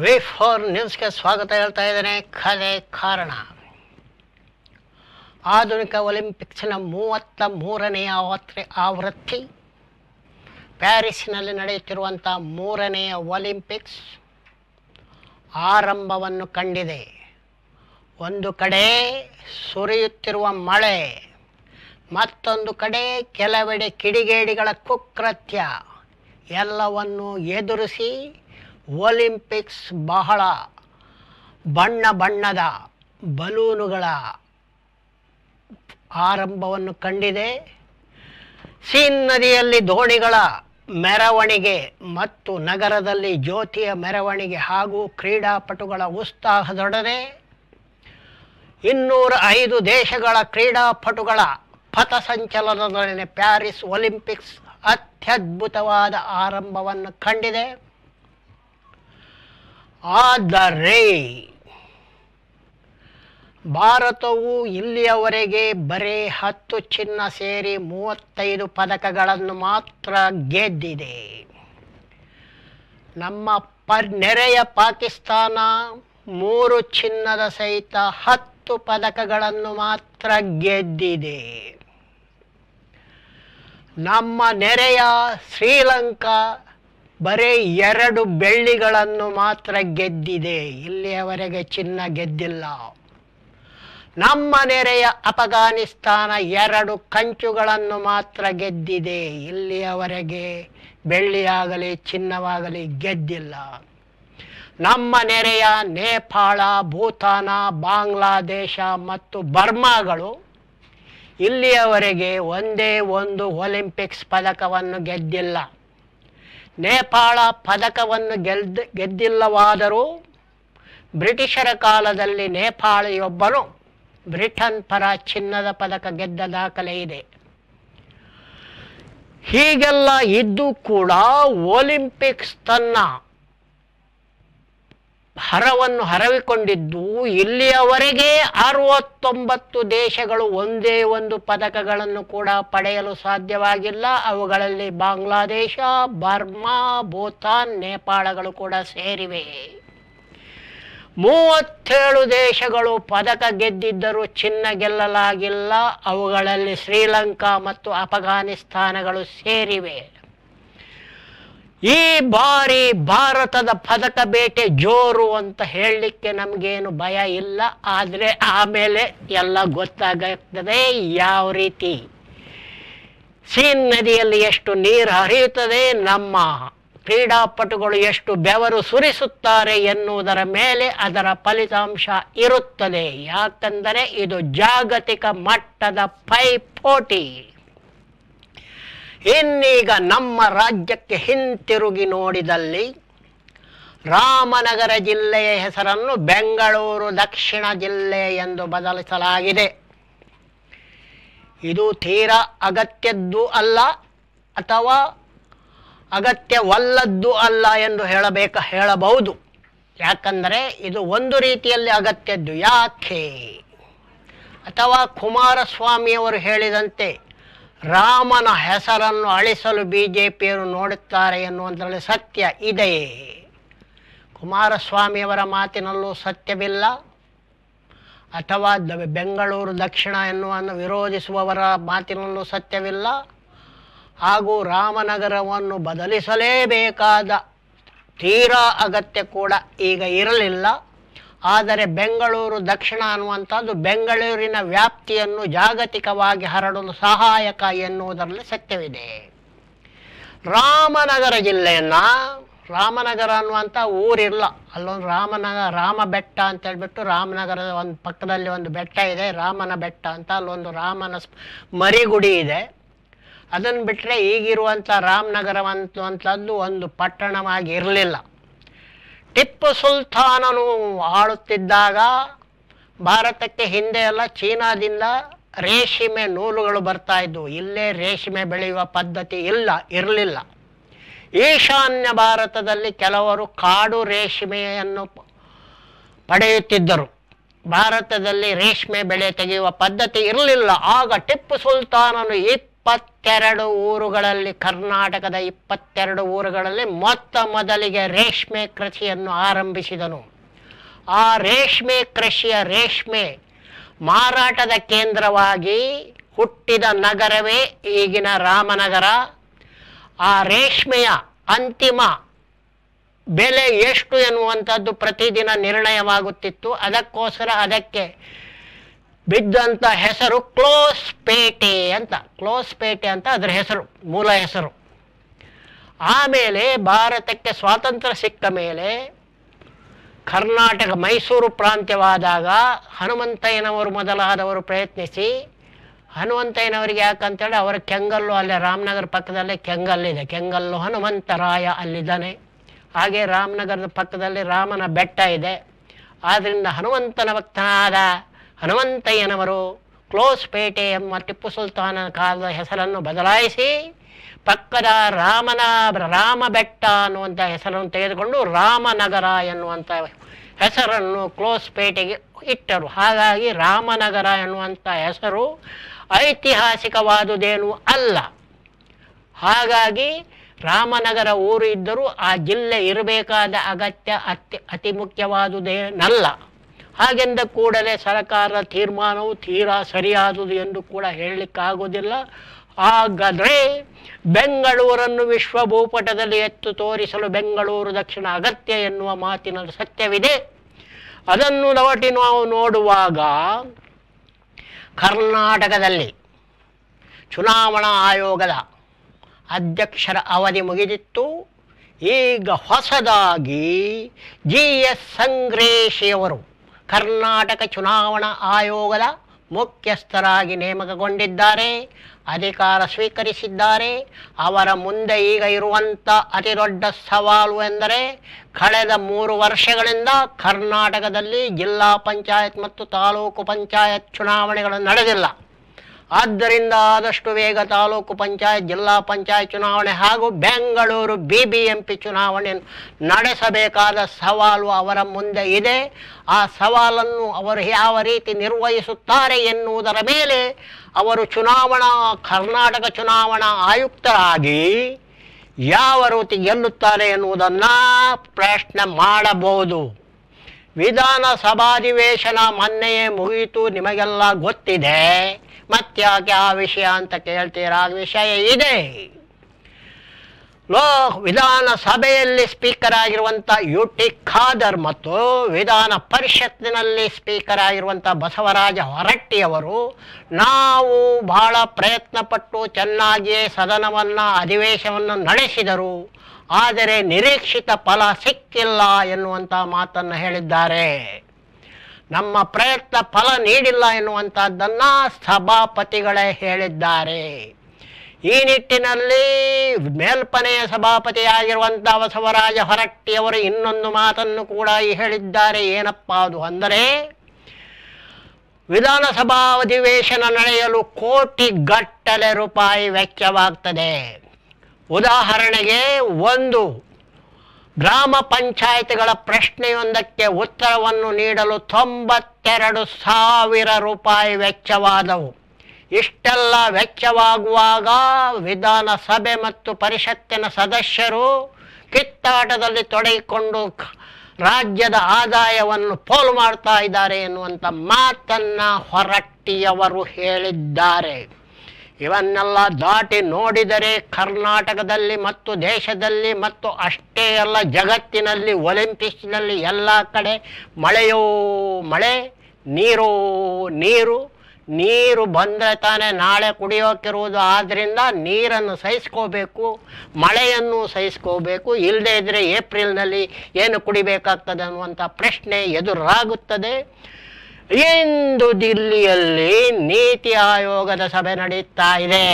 V four ನ್ಯೂಸ್ಗೆ ಸ್ವಾಗತ ಹೇಳ್ತಾ ಇದ್ದೇನೆ ಕಲೆ ಕಾರಣ ಆಧುನಿಕ ಒಲಿಂಪಿಕ್ಸ್ನ ಮೂವತ್ತ ಮೂರನೆಯ ಆವೃತ್ತಿ ಪ್ಯಾರಿಸ್ನಲ್ಲಿ ನಡೆಯುತ್ತಿರುವಂಥ ಮೂರನೆಯ ಒಲಿಂಪಿಕ್ಸ್ ಆರಂಭವನ್ನು ಕಂಡಿದೆ ಒಂದು ಕಡೆ ಸುರಿಯುತ್ತಿರುವ ಮಳೆ ಮತ್ತೊಂದು ಕಡೆ ಕೆಲವೆಡೆ ಕಿಡಿಗೇಡಿಗಳ ಕುಕೃತ್ಯ ಎಲ್ಲವನ್ನು ಎದುರಿಸಿ ಒಲಿಂಪಿಕ್ಸ್ ಬಹಳ ಬಣ್ಣ ಬಣ್ಣದ ಬಲೂನುಗಳ ಆರಂಭವನ್ನು ಕಂಡಿದೆ ಸೀನ್ ನದಿಯಲ್ಲಿ ದೋಣಿಗಳ ಮೆರವಣಿಗೆ ಮತ್ತು ನಗರದಲ್ಲಿ ಜ್ಯೋತಿಯ ಮೆರವಣಿಗೆ ಹಾಗೂ ಕ್ರೀಡಾಪಟುಗಳ ಉತ್ಸಾಹದೊಡನೆ ಇನ್ನೂರ ಐದು ದೇಶಗಳ ಕ್ರೀಡಾಪಟುಗಳ ಪಥಸಂಚಲನದೊಡನೆ ಪ್ಯಾರಿಸ್ ಒಲಿಂಪಿಕ್ಸ್ ಅತ್ಯದ್ಭುತವಾದ ಆರಂಭವನ್ನು ಕಂಡಿದೆ ಆದರೆ ಭಾರತವು ಇಲ್ಲಿಯವರೆಗೆ ಬರೀ ಹತ್ತು ಚಿನ್ನ ಸೇರಿ ಮೂವತ್ತೈದು ಪದಕಗಳನ್ನು ಮಾತ್ರ ಗೆದ್ದಿದೆ ನಮ್ಮ ಪರ್ ನೆರೆಯ ಪಾಕಿಸ್ತಾನ ಮೂರು ಚಿನ್ನದ ಸಹಿತ ಹತ್ತು ಪದಕಗಳನ್ನು ಮಾತ್ರ ಗೆದ್ದಿದೆ ನಮ್ಮ ನೆರೆಯ ಶ್ರೀಲಂಕಾ ಬರೀ ಎರಡು ಬೆಳ್ಳಿಗಳನ್ನು ಮಾತ್ರ ಗೆದ್ದಿದೆ ಇಲ್ಲಿಯವರೆಗೆ ಚಿನ್ನ ಗೆದ್ದಿಲ್ಲ ನಮ್ಮ ನೆರೆಯ ಅಫ್ಘಾನಿಸ್ತಾನ ಎರಡು ಕಂಚುಗಳನ್ನು ಮಾತ್ರ ಗೆದ್ದಿದೆ ಇಲ್ಲಿಯವರೆಗೆ ಬೆಳ್ಳಿಯಾಗಲಿ ಚಿನ್ನವಾಗಲಿ ಗೆದ್ದಿಲ್ಲ ನಮ್ಮ ನೆರೆಯ ನೇಪಾಳ ಭೂತಾನ ಬಾಂಗ್ಲಾದೇಶ ಮತ್ತು ಬರ್ಮಾಗಳು ಇಲ್ಲಿಯವರೆಗೆ ಒಂದೇ ಒಂದು ಒಲಿಂಪಿಕ್ಸ್ ಪದಕವನ್ನು ಗೆದ್ದಿಲ್ಲ ನೇಪಾಳ ಪದಕವನ್ನು ಗೆದ್ದ ಗೆದ್ದಿಲ್ಲವಾದರೂ ಬ್ರಿಟಿಷರ ಕಾಲದಲ್ಲಿ ನೇಪಾಳಿಯೊಬ್ಬನು ಬ್ರಿಟನ್ ಪರ ಚಿನ್ನದ ಪದಕ ಗೆದ್ದ ದಾಖಲೆ ಇದೆ ಹೀಗೆಲ್ಲ ಇದ್ದು ಕೂಡ ಒಲಿಂಪಿಕ್ಸ್ ತನ್ನ ಹರವನ್ನು ಹರವಿಕೊಂಡಿದ್ದು ಇಲ್ಲಿಯವರೆಗೆ ಅರವತ್ತೊಂಬತ್ತು ದೇಶಗಳು ಒಂದೇ ಒಂದು ಪದಕಗಳನ್ನು ಕೂಡ ಪಡೆಯಲು ಸಾಧ್ಯವಾಗಿಲ್ಲ ಅವುಗಳಲ್ಲಿ ಬಾಂಗ್ಲಾದೇಶ ಬರ್ಮಾ ಭೂತಾನ್ ನೇಪಾಳಗಳು ಕೂಡ ಸೇರಿವೆ ಮೂವತ್ತೇಳು ದೇಶಗಳು ಪದಕ ಗೆದ್ದಿದ್ದರೂ ಚಿನ್ನ ಗೆಲ್ಲಲಾಗಿಲ್ಲ ಅವುಗಳಲ್ಲಿ ಶ್ರೀಲಂಕಾ ಮತ್ತು ಅಫಘಾನಿಸ್ತಾನಗಳು ಸೇರಿವೆ ಈ ಬಾರಿ ಭಾರತದ ಪದಕ ಬೇಟೆ ಜೋರು ಅಂತ ಹೇಳಲಿಕ್ಕೆ ನಮಗೇನು ಭಯ ಇಲ್ಲ ಆದರೆ ಆಮೇಲೆ ಎಲ್ಲ ಗೊತ್ತಾಗುತ್ತದೆ ಯಾವ ರೀತಿ ಸೀನ್ ನದಿಯಲ್ಲಿ ಎಷ್ಟು ನೀರು ಹರಿಯುತ್ತದೆ ನಮ್ಮ ಕ್ರೀಡಾಪಟುಗಳು ಎಷ್ಟು ಬೆವರು ಸುರಿಸುತ್ತಾರೆ ಎನ್ನುವುದರ ಮೇಲೆ ಅದರ ಫಲಿತಾಂಶ ಇರುತ್ತದೆ ಯಾಕಂದರೆ ಇದು ಜಾಗತಿಕ ಮಟ್ಟದ ಪೈಪೋಟಿ ಇನ್ನೀಗ ನಮ್ಮ ರಾಜ್ಯಕ್ಕೆ ಹಿಂತಿರುಗಿ ನೋಡಿದಲ್ಲಿ ರಾಮನಗರ ಜಿಲ್ಲೆಯ ಹೆಸರನ್ನು ಬೆಂಗಳೂರು ದಕ್ಷಿಣ ಜಿಲ್ಲೆ ಎಂದು ಬದಲಿಸಲಾಗಿದೆ ಇದು ತೀರ ಅಗತ್ಯದ್ದು ಅಲ್ಲ ಅಥವಾ ಅಗತ್ಯವಲ್ಲದ್ದು ಅಲ್ಲ ಎಂದು ಹೇಳಬೇಕ ಹೇಳಬಹುದು ಯಾಕಂದರೆ ಇದು ಒಂದು ರೀತಿಯಲ್ಲಿ ಅಗತ್ಯದ್ದು ಯಾಕೆ ಅಥವಾ ಕುಮಾರಸ್ವಾಮಿಯವರು ಹೇಳಿದಂತೆ ರಾಮನ ಹೆಸರನ್ನು ಅಳಿಸಲು ಬಿ ಜೆ ಪಿಯರು ನೋಡುತ್ತಾರೆ ಎನ್ನುವುದರಲ್ಲಿ ಸತ್ಯ ಇದೆಯೇ ಕುಮಾರಸ್ವಾಮಿಯವರ ಮಾತಿನಲ್ಲೂ ಸತ್ಯವಿಲ್ಲ ಅಥವಾ ದ ಬೆಂಗಳೂರು ದಕ್ಷಿಣ ಎನ್ನುವನ್ನು ವಿರೋಧಿಸುವವರ ಮಾತಿನಲ್ಲೂ ಸತ್ಯವಿಲ್ಲ ಹಾಗೂ ರಾಮನಗರವನ್ನು ಬದಲಿಸಲೇಬೇಕಾದ ತೀರಾ ಅಗತ್ಯ ಕೂಡ ಈಗ ಇರಲಿಲ್ಲ ಆದರೆ ಬೆಂಗಳೂರು ದಕ್ಷಿಣ ಅನ್ನುವಂಥದ್ದು ಬೆಂಗಳೂರಿನ ವ್ಯಾಪ್ತಿಯನ್ನು ಜಾಗತಿಕವಾಗಿ ಹರಡಲು ಸಹಾಯಕ ಎನ್ನುವುದರಲ್ಲಿ ಸತ್ಯವಿದೆ ರಾಮನಗರ ಜಿಲ್ಲೆಯನ್ನು ರಾಮನಗರ ಅನ್ನುವಂಥ ಊರಿಲ್ಲ ಅಲ್ಲೊಂದು ರಾಮನಗರ ರಾಮ ಬೆಟ್ಟ ಅಂತ ಹೇಳ್ಬಿಟ್ಟು ರಾಮನಗರದ ಒಂದು ಪಕ್ಕದಲ್ಲಿ ಒಂದು ಬೆಟ್ಟ ಇದೆ ರಾಮನ ಬೆಟ್ಟ ಅಂತ ಅಲ್ಲೊಂದು ರಾಮನ ಮರಿಗುಡಿ ಇದೆ ಅದನ್ನು ಬಿಟ್ಟರೆ ಈಗಿರುವಂಥ ರಾಮನಗರ ಒಂದು ಪಟ್ಟಣವಾಗಿ ಇರಲಿಲ್ಲ ಟಿಪ್ಪು ಸುಲ್ತಾನನು ಆಳುತ್ತಿದ್ದಾಗ ಭಾರತಕ್ಕೆ ಹಿಂದೆ ಎಲ್ಲ ಚೀನಾದಿಂದ ರೇಷ್ಮೆ ನೂಲುಗಳು ಬರ್ತಾ ಇದ್ವು ಇಲ್ಲೇ ರೇಷ್ಮೆ ಬೆಳೆಯುವ ಪದ್ಧತಿ ಇಲ್ಲ ಇರಲಿಲ್ಲ ಈಶಾನ್ಯ ಭಾರತದಲ್ಲಿ ಕೆಲವರು ಕಾಡು ರೇಷ್ಮೆಯನ್ನು ಪಡೆಯುತ್ತಿದ್ದರು ಭಾರತದಲ್ಲಿ ರೇಷ್ಮೆ ಬೆಳೆ ತೆಗೆಯುವ ಪದ್ಧತಿ ಇರಲಿಲ್ಲ ಆಗ ಟಿಪ್ಪು ಸುಲ್ತಾನನು ಇಪ್ಪತ್ತೆರಡು ಊರುಗಳಲ್ಲಿ ಕರ್ನಾಟಕದ ಇಪ್ಪತ್ತೆರಡು ಊರುಗಳಲ್ಲಿ ಮೊತ್ತ ಮೊದಲಿಗೆ ರೇಷ್ಮೆ ಕೃಷಿಯನ್ನು ಆರಂಭಿಸಿದನು ಆ ರೇಷ್ಮೆ ಕೃಷಿಯ ರೇಷ್ಮೆ ಮಾರಾಟದ ಕೇಂದ್ರವಾಗಿ ಹುಟ್ಟಿದ ನಗರವೇ ಈಗಿನ ರಾಮನಗರ ಆ ರೇಷ್ಮೆಯ ಅಂತಿಮ ಬೆಲೆ ಎಷ್ಟು ಎನ್ನುವಂಥದ್ದು ಪ್ರತಿದಿನ ನಿರ್ಣಯವಾಗುತ್ತಿತ್ತು ಅದಕ್ಕೋಸ್ಕರ ಅದಕ್ಕೆ ಬಿದ್ದಂಥ ಹೆಸರು ಕ್ಲೋಸ್ ಪೇಟೆ ಅಂತ ಕ್ಲೋಸ್ ಪೇಟೆ ಅಂತ ಅದರ ಹೆಸರು ಮೂಲ ಹೆಸರು ಆಮೇಲೆ ಭಾರತಕ್ಕೆ ಸ್ವಾತಂತ್ರ್ಯ ಸಿಕ್ಕ ಮೇಲೆ ಕರ್ನಾಟಕ ಮೈಸೂರು ಪ್ರಾಂತ್ಯವಾದಾಗ ಹನುಮಂತಯ್ಯನವರು ಮೊದಲಾದವರು ಪ್ರಯತ್ನಿಸಿ ಹನುಮಂತಯ್ಯನವರಿಗೆ ಯಾಕಂತೇಳಿ ಅವರ ಕೆಂಗಲ್ಲು ಅಲ್ಲೇ ರಾಮನಗರ ಪಕ್ಕದಲ್ಲೇ ಕೆಂಗಲ್ಲಿದೆ ಕೆಂಗಲ್ಲು ಹನುಮಂತರಾಯ ಅಲ್ಲಿದ್ದಾನೆ ಹಾಗೆ ರಾಮನಗರದ ಪಕ್ಕದಲ್ಲಿ ರಾಮನ ಬೆಟ್ಟ ಇದೆ ಆದ್ದರಿಂದ ಹನುಮಂತನ ಭಕ್ತನಾದ ಹನುಮಂತಯ್ಯನವರು ಕ್ಲೋಸ್ ಪೇಟೆ ಎಂಬ ಟಿಪ್ಪು ಸುಲ್ತಾನ ಕಾಲದ ಹೆಸರನ್ನು ಬದಲಾಯಿಸಿ ಪಕ್ಕದ ರಾಮನ ರಾಮ ಬೆಟ್ಟ ಅನ್ನುವಂಥ ಹೆಸರನ್ನು ತೆಗೆದುಕೊಂಡು ರಾಮನಗರ ಎನ್ನುವಂಥ ಹೆಸರನ್ನು ಕ್ಲೋಸ್ ಪೇಟೆಗೆ ಇಟ್ಟರು ಹಾಗಾಗಿ ರಾಮನಗರ ಎನ್ನುವಂಥ ಹೆಸರು ಐತಿಹಾಸಿಕವಾದುದೇನೂ ಅಲ್ಲ ಹಾಗಾಗಿ ರಾಮನಗರ ಊರು ಇದ್ದರೂ ಆ ಜಿಲ್ಲೆ ಇರಬೇಕಾದ ಅಗತ್ಯ ಅತಿ ಅತಿ ಮುಖ್ಯವಾದುದೇನಲ್ಲ ಹಾಗೆಂದ ಕೂಡಲೇ ಸರಕಾರದ ತೀರ್ಮಾನವು ತೀರಾ ಸರಿಯಾದುದು ಎಂದು ಕೂಡ ಹೇಳಲಿಕ್ಕಾಗುವುದಿಲ್ಲ ಹಾಗಾದರೆ ಬೆಂಗಳೂರನ್ನು ವಿಶ್ವ ಭೂಪಟದಲ್ಲಿ ಎತ್ತು ತೋರಿಸಲು ಬೆಂಗಳೂರು ದಕ್ಷಿಣ ಅಗತ್ಯ ಎನ್ನುವ ಮಾತಿನಲ್ಲಿ ಸತ್ಯವಿದೆ ಅದನ್ನು ದವಟಿ ನಾವು ನೋಡುವಾಗ ಕರ್ನಾಟಕದಲ್ಲಿ ಚುನಾವಣಾ ಆಯೋಗದ ಅಧ್ಯಕ್ಷರ ಅವಧಿ ಮುಗಿದಿತ್ತು ಈಗ ಹೊಸದಾಗಿ ಜಿ ಎಸ್ ಸಂಗ್ರೇಶಿಯವರು ಕರ್ನಾಟಕ ಚುನಾವಣಾ ಆಯೋಗದ ಮುಖ್ಯಸ್ಥರಾಗಿ ನೇಮಕಗೊಂಡಿದ್ದಾರೆ ಅಧಿಕಾರ ಸ್ವೀಕರಿಸಿದ್ದಾರೆ ಅವರ ಮುಂದೆ ಈಗ ಇರುವಂಥ ಅತಿ ದೊಡ್ಡ ಸವಾಲು ಎಂದರೆ ಕಳೆದ ಮೂರು ವರ್ಷಗಳಿಂದ ಕರ್ನಾಟಕದಲ್ಲಿ ಜಿಲ್ಲಾ ಪಂಚಾಯತ್ ಮತ್ತು ತಾಲೂಕು ಪಂಚಾಯತ್ ಚುನಾವಣೆಗಳು ನಡೆದಿಲ್ಲ ಆದ್ದರಿಂದ ಆದಷ್ಟು ವೇಗ ತಾಲೂಕು ಪಂಚಾಯತ್ ಜಿಲ್ಲಾ ಪಂಚಾಯತ್ ಚುನಾವಣೆ ಹಾಗೂ Bengaluru B B M P ಚುನಾವಣೆ ನಡೆಸಬೇಕಾದ ಸವಾಲು ಅವರ ಮುಂದೆ ಇದೆ ಆ ಸವಾಲನ್ನು ಅವರು ಯಾವ ರೀತಿ ನಿರ್ವಹಿಸುತ್ತಾರೆ ಎನ್ನುವುದರ ಮೇಲೆ ಅವರು ಚುನಾವಣಾ ಕರ್ನಾಟಕ ಚುನಾವಣಾ ಆಯುಕ್ತರಾಗಿ ಯಾವ ರೀತಿ ಗೆಲ್ಲುತ್ತಾರೆ ಎನ್ನುವುದನ್ನು ಪ್ರಶ್ನೆ ಮಾಡಬಹುದು ವಿಧಾನಸಭಾಧಿವೇಶನ ಮೊನ್ನೆಯೇ ಮುಗಿಯಿತು ನಿಮಗೆಲ್ಲ ಗೊತ್ತಿದೆ ಯಾಕೆ ಆ ವಿಷಯ ಅಂತ ಕೇಳ್ತೀರಾ ವಿಷಯ ಇದೆ ಲೋ ವಿಧಾನ ಸಭೆಯಲ್ಲಿ ಸ್ಪೀಕರ್ ಆಗಿರುವಂಥ ಯು ಟಿ ಖಾದರ್ ಮತ್ತು ವಿಧಾನ ಪರಿಷತ್ತಿನಲ್ಲಿ ಸ್ಪೀಕರ್ ಆಗಿರುವಂಥ ಬಸವರಾಜ ಹೊರಟ್ಟಿಯವರು ನಾವು ಬಹಳ ಪ್ರಯತ್ನಪಟ್ಟು ಚೆನ್ನಾಗಿಯೇ ಸದನವನ್ನು ಅಧಿವೇಶವನ್ನು ನಡೆಸಿದರು ಆದರೆ ನಿರೀಕ್ಷಿತ ಫಲ ಸಿಕ್ಕಿಲ್ಲ ಎನ್ನುವಂಥ ಮಾತನ್ನು ಹೇಳಿದ್ದಾರೆ ನಮ್ಮ ಪ್ರಯತ್ನ ಫಲ ನೀಡಿಲ್ಲ ಎನ್ನುವಂಥದ್ದನ್ನ ಸಭಾಪತಿಗಳೇ ಹೇಳಿದ್ದಾರೆ ಈ ನಿಟ್ಟಿನಲ್ಲಿ ಮೇಲ್ಪನೆಯ ಸಭಾಪತಿಯಾಗಿರುವಂಥ ಬಸವರಾಜ ಹೊರಟ್ಟಿಯವರು ಇನ್ನೊಂದು ಮಾತನ್ನು ಕೂಡ ಹೇಳಿದ್ದಾರೆ ಏನಪ್ಪ ಅದು ಅಂದರೆ ವಿಧಾನಸಭಾ ಅಧಿವೇಶನ ನಡೆಯಲು ಕೋಟಿ ಗಟ್ಟಲೆ ರೂಪಾಯಿ ವೆಚ್ಚವಾಗ್ತದೆ ಉದಾಹರಣೆಗೆ ಒಂದು ಗ್ರಾಮ ಪಂಚಾಯತ್ಗಳ ಪ್ರಶ್ನೆಯೊಂದಕ್ಕೆ ಉತ್ತರವನ್ನು ನೀಡಲು ತೊಂಬತ್ತೆರಡು ಸಾವಿರ ರೂಪಾಯಿ ವೆಚ್ಚವಾದವು ಇಷ್ಟೆಲ್ಲ ವೆಚ್ಚವಾಗುವಾಗ ವಿಧಾನಸಭೆ ಮತ್ತು ಪರಿಷತ್ತಿನ ಸದಸ್ಯರು ಕಿತ್ತಾಟದಲ್ಲಿ ತೊಡಗಿಕೊಂಡು ರಾಜ್ಯದ ಆದಾಯವನ್ನು ಪೋಲು ಮಾಡ್ತಾ ಇದ್ದಾರೆ ಎನ್ನುವಂಥ ಮಾತನ್ನು ಹೊರಟ್ಟಿಯವರು ಹೇಳಿದ್ದಾರೆ ಇವನ್ನೆಲ್ಲ ದಾಟಿ ನೋಡಿದರೆ ಕರ್ನಾಟಕದಲ್ಲಿ ಮತ್ತು ದೇಶದಲ್ಲಿ ಮತ್ತು ಅಷ್ಟೇ ಎಲ್ಲ ಜಗತ್ತಿನಲ್ಲಿ ಒಲಿಂಪಿಕ್ಸ್ನಲ್ಲಿ ಎಲ್ಲ ಕಡೆ ಮಳೆಯೋ ಮಳೆ ನೀರು ನೀರು ನೀರು ಬಂದರೆ ತಾನೇ ನಾಳೆ ಕುಡಿಯೋಕ್ಕಿರುವುದು ಆದ್ದರಿಂದ ನೀರನ್ನು ಸಹಿಸ್ಕೋಬೇಕು ಮಳೆಯನ್ನು ಸಹಿಸ್ಕೋಬೇಕು ಇಲ್ಲದೇ ಇದ್ದರೆ ಏಪ್ರಿಲ್ನಲ್ಲಿ ಏನು ಕುಡಿಬೇಕಾಗ್ತದೆ ಅನ್ನುವಂಥ ಪ್ರಶ್ನೆ ಎದುರಾಗುತ್ತದೆ ಇಂದು ದಿಲ್ಲಿಯಲ್ಲಿ ನೀತಿ ಆಯೋಗದ ಸಭೆ ನಡೀತಾ ಇದೆ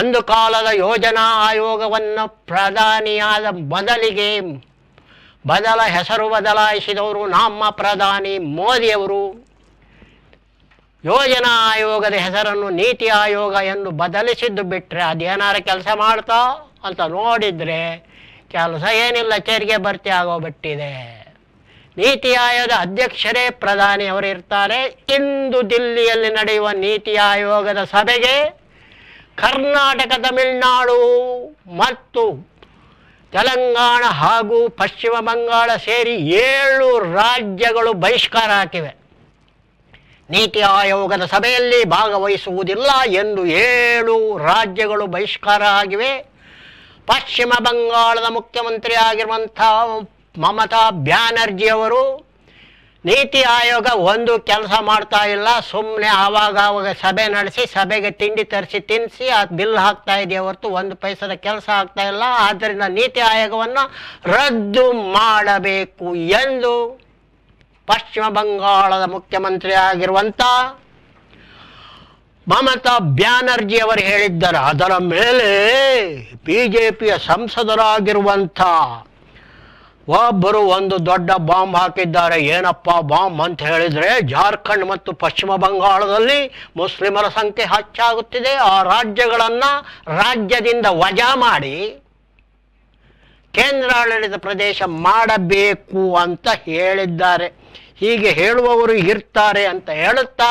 ಒಂದು ಕಾಲದ ಯೋಜನಾ ಆಯೋಗವನ್ನು ಪ್ರಧಾನಿಯಾದ ಬದಲಿಗೆ ಬದಲ ಹೆಸರು ಬದಲಾಯಿಸಿದವರು ನಮ್ಮ ಪ್ರಧಾನಿ ಮೋದಿಯವರು ಯೋಜನಾ ಆಯೋಗದ ಹೆಸರನ್ನು ನೀತಿ ಆಯೋಗ ಎಂದು ಬದಲಿಸಿದ್ದು ಬಿಟ್ಟರೆ ಅದೇನಾರು ಕೆಲಸ ಮಾಡ್ತಾ ಅಂತ ನೋಡಿದರೆ ಕೆಲಸ ಏನಿಲ್ಲ ತೆರಿಗೆ ಭರ್ತಿ ಬಿಟ್ಟಿದೆ ನೀತಿ ಆಯೋಗದ ಅಧ್ಯಕ್ಷರೇ ಪ್ರಧಾನಿ ಅವರು ಇರ್ತಾರೆ ಇಂದು ದಿಲ್ಲಿಯಲ್ಲಿ ನಡೆಯುವ ನೀತಿ ಆಯೋಗದ ಸಭೆಗೆ ಕರ್ನಾಟಕ ತಮಿಳುನಾಡು ಮತ್ತು ತೆಲಂಗಾಣ ಹಾಗೂ ಪಶ್ಚಿಮ ಬಂಗಾಳ ಸೇರಿ ಏಳು ರಾಜ್ಯಗಳು ಬಹಿಷ್ಕಾರ ಹಾಕಿವೆ ನೀತಿ ಆಯೋಗದ ಸಭೆಯಲ್ಲಿ ಭಾಗವಹಿಸುವುದಿಲ್ಲ ಎಂದು ಏಳು ರಾಜ್ಯಗಳು ಬಹಿಷ್ಕಾರ ಆಗಿವೆ ಪಶ್ಚಿಮ ಬಂಗಾಳದ ಮುಖ್ಯಮಂತ್ರಿ ಆಗಿರುವಂಥ ಮಮತಾ ಬ್ಯಾನರ್ಜಿಯವರು ನೀತಿ ಆಯೋಗ ಒಂದು ಕೆಲಸ ಮಾಡ್ತಾ ಇಲ್ಲ ಸುಮ್ಮನೆ ಆವಾಗ ಆವಾಗ ಸಭೆ ನಡೆಸಿ ಸಭೆಗೆ ತಿಂಡಿ ತರಿಸಿ ತಿನ್ನಿಸಿ ಆ ಬಿಲ್ ಹಾಕ್ತಾ ಇದೆಯಾ ಹೊರತು ಒಂದು ಪೈಸದ ಕೆಲಸ ಆಗ್ತಾ ಇಲ್ಲ ಆದ್ದರಿಂದ ನೀತಿ ಆಯೋಗವನ್ನು ರದ್ದು ಮಾಡಬೇಕು ಎಂದು ಪಶ್ಚಿಮ ಬಂಗಾಳದ ಮುಖ್ಯಮಂತ್ರಿ ಆಗಿರುವಂಥ ಮಮತಾ ಬ್ಯಾನರ್ಜಿ ಅವರು ಹೇಳಿದ್ದಾರೆ ಅದರ ಮೇಲೆ ಬಿ ಜೆ ಪಿಯ ಸಂಸದರಾಗಿರುವಂಥ ಒಬ್ಬರು ಒಂದು ದೊಡ್ಡ ಬಾಂಬ್ ಹಾಕಿದ್ದಾರೆ ಏನಪ್ಪ ಬಾಂಬ್ ಅಂತ ಹೇಳಿದರೆ ಜಾರ್ಖಂಡ್ ಮತ್ತು ಪಶ್ಚಿಮ ಬಂಗಾಳದಲ್ಲಿ ಮುಸ್ಲಿಮರ ಸಂಖ್ಯೆ ಹೆಚ್ಚಾಗುತ್ತಿದೆ ಆ ರಾಜ್ಯಗಳನ್ನು ರಾಜ್ಯದಿಂದ ವಜಾ ಮಾಡಿ ಕೇಂದ್ರಾಡಳಿತ ಪ್ರದೇಶ ಮಾಡಬೇಕು ಅಂತ ಹೇಳಿದ್ದಾರೆ ಹೀಗೆ ಹೇಳುವವರು ಇರ್ತಾರೆ ಅಂತ ಹೇಳುತ್ತಾ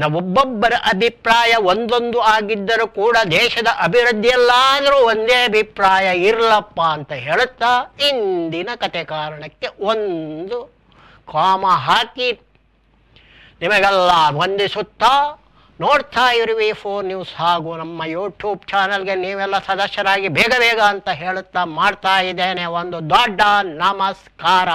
ನಾವೊಬ್ಬೊಬ್ಬರ ಅಭಿಪ್ರಾಯ ಒಂದೊಂದು ಆಗಿದ್ದರೂ ಕೂಡ ದೇಶದ ಅಭಿವೃದ್ಧಿಯಲ್ಲಾದರೂ ಒಂದೇ ಅಭಿಪ್ರಾಯ ಇರಲಪ್ಪ ಅಂತ ಹೇಳುತ್ತಾ ಇಂದಿನ ಕತೆ ಕಾರಣಕ್ಕೆ ಒಂದು ಕಾಮ ಹಾಕಿ ನಿಮಗೆಲ್ಲ ವಂದಿಸುತ್ತಾ ನೋಡ್ತಾ ಇರುವಿ ಫೋರ್ ನ್ಯೂಸ್ ಹಾಗೂ ನಮ್ಮ ಯೂಟ್ಯೂಬ್ ಚಾನಲ್ಗೆ ನೀವೆಲ್ಲ ಸದಸ್ಯರಾಗಿ ಬೇಗ ಬೇಗ ಅಂತ ಹೇಳುತ್ತಾ ಮಾಡ್ತಾ ಇದ್ದೇನೆ ಒಂದು ದೊಡ್ಡ ನಮಸ್ಕಾರ